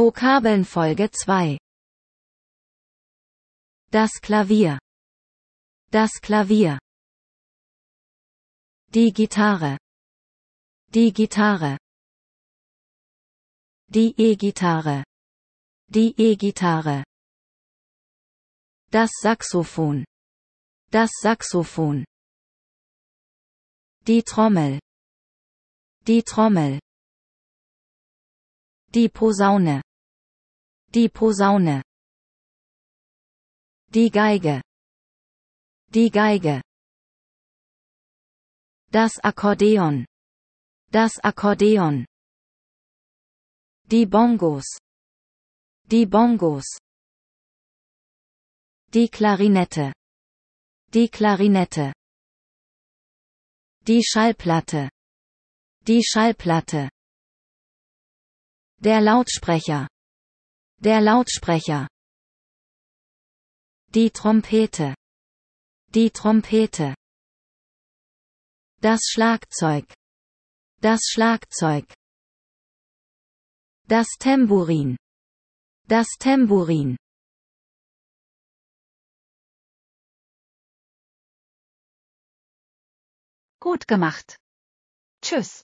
Vokabeln Folge 2 Das Klavier Das Klavier Die Gitarre Die Gitarre Die E-Gitarre Die E-Gitarre Das Saxophon Das Saxophon Die Trommel Die Trommel die Posaune. Die Posaune. Die Geige. Die Geige. Das Akkordeon. Das Akkordeon. Die Bongos. Die Bongos. Die Klarinette. Die Klarinette. Die Schallplatte. Die Schallplatte. Der Lautsprecher. Der Lautsprecher. Die Trompete. Die Trompete. Das Schlagzeug. Das Schlagzeug. Das Tambourin. Das Tambourin. Gut gemacht. Tschüss.